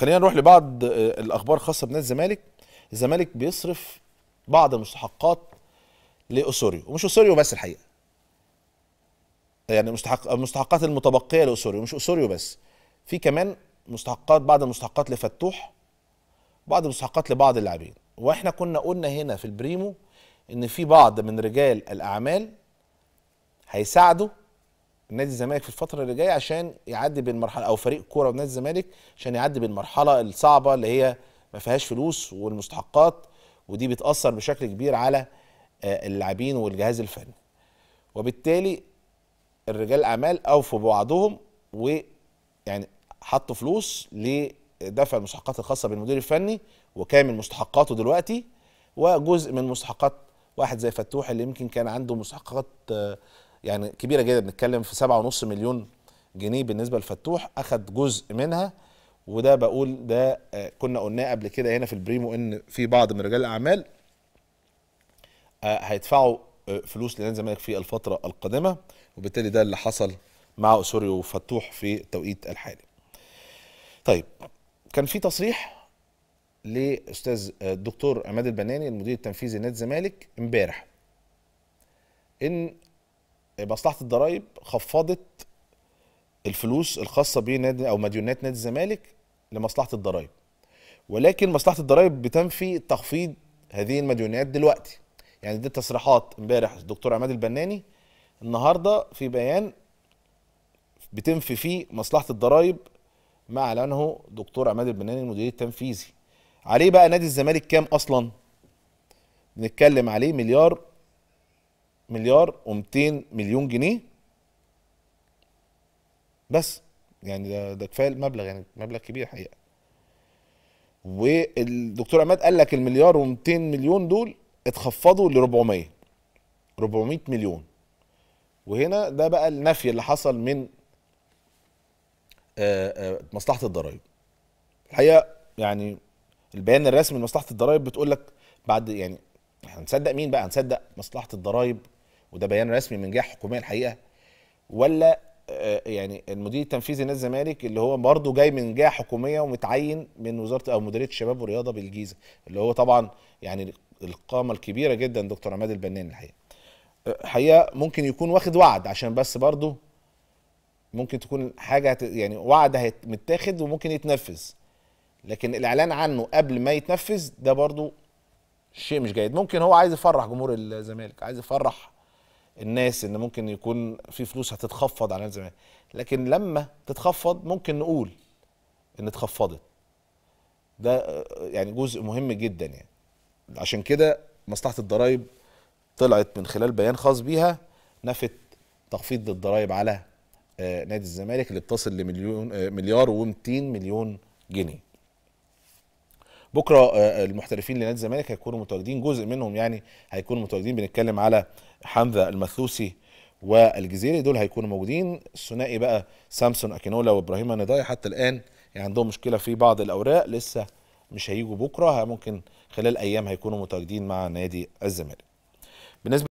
خلينا نروح لبعض آه، الاخبار خاصه بنادي الزمالك الزمالك بيصرف بعض المستحقات لاسوريو ومش اسوريو بس الحقيقه يعني مستحق المستحقات المتبقيه لاسوريو مش اسوريو بس في كمان مستحقات بعض المستحقات لفتوح بعض المستحقات لبعض اللاعبين واحنا كنا قلنا هنا في البريمو ان في بعض من رجال الاعمال هيساعدوا نادي الزمالك في الفتره اللي جايه عشان يعدي بالمرحله او فريق كوره ونادي الزمالك عشان يعدي بالمرحله الصعبه اللي هي ما فيهاش فلوس والمستحقات ودي بتاثر بشكل كبير على آه، اللاعبين والجهاز الفني وبالتالي الرجال الاعمال اوفوا بوعدهم ويعني حطوا فلوس لدفع المستحقات الخاصه بالمدير الفني وكامل مستحقاته دلوقتي وجزء من مستحقات واحد زي فتوح اللي يمكن كان عنده مستحقات آه، يعني كبيره جدا بنتكلم في 7.5 مليون جنيه بالنسبه لفتوح اخد جزء منها وده بقول ده آه، كنا قلناه قبل كده هنا في البريمو ان في بعض من رجال الاعمال آه، هيدفعوا آه، فلوس لنادي الزمالك في الفتره القادمه وبالتالي ده اللي حصل مع اسوريو وفتوح في التوقيت الحالي. طيب كان في تصريح لاستاذ الدكتور عماد البناني المدير التنفيذي لنادي الزمالك امبارح ان مصلحه الضرايب خفضت الفلوس الخاصه بنادي او مديونات نادي الزمالك لمصلحه الضرايب ولكن مصلحه الضرايب بتنفي تخفيض هذه المديونات دلوقتي يعني دي تصريحات امبارح الدكتور عماد البناني النهارده في بيان بتنفي فيه مصلحه الضرايب ما اعلنه دكتور عماد البناني المدير التنفيذي عليه بقى نادي الزمالك كام اصلا بنتكلم عليه مليار مليار و200 مليون جنيه بس يعني ده ده كفايه المبلغ يعني مبلغ كبير حقيقه والدكتور عماد قال لك المليار و200 مليون دول اتخفضوا ل 400 400 مليون وهنا ده بقى النفي اللي حصل من آه، آه، مصلحه الضرائب الحقيقه يعني البيان الرسمي لمصلحه الضرائب بتقول لك بعد يعني هنصدق مين بقى هنصدق مصلحه الضرائب وده بيان رسمي من جهه حكوميه الحقيقه ولا آه، يعني المدير التنفيذي نادي الزمالك اللي هو برضه جاي من جهه حكوميه ومتعين من وزاره او مديريه الشباب والرياضه بالجيزه اللي هو طبعا يعني القامه الكبيره جدا دكتور عماد البنان الحقيقه آه، حقيقه ممكن يكون واخد وعد عشان بس برضه ممكن تكون حاجه يعني وعد متاخد وممكن يتنفذ لكن الاعلان عنه قبل ما يتنفذ ده برضه شيء مش جيد ممكن هو عايز يفرح جمهور الزمالك عايز يفرح الناس ان ممكن يكون في فلوس هتتخفض عن زمان لكن لما تتخفض ممكن نقول ان اتخفضت ده يعني جزء مهم جدا يعني عشان كده مصلحه الضرايب طلعت من خلال بيان خاص بيها نفت تخفيض الضرايب على آه، نادي الزمالك اللي بتصل لمليون آه، مليار و200 مليون جنيه بكره آه، المحترفين لنادي الزمالك هيكونوا متواجدين جزء منهم يعني هيكونوا متواجدين بنتكلم على حمزه المثلوسي والجزيري دول هيكونوا موجودين الثنائي بقى سامسون اكينولا وابراهيم النضاي حتى الان يعني عندهم مشكله في بعض الاوراق لسه مش هيجوا بكره ممكن خلال ايام هيكونوا متواجدين مع نادي الزمالك بالنسبه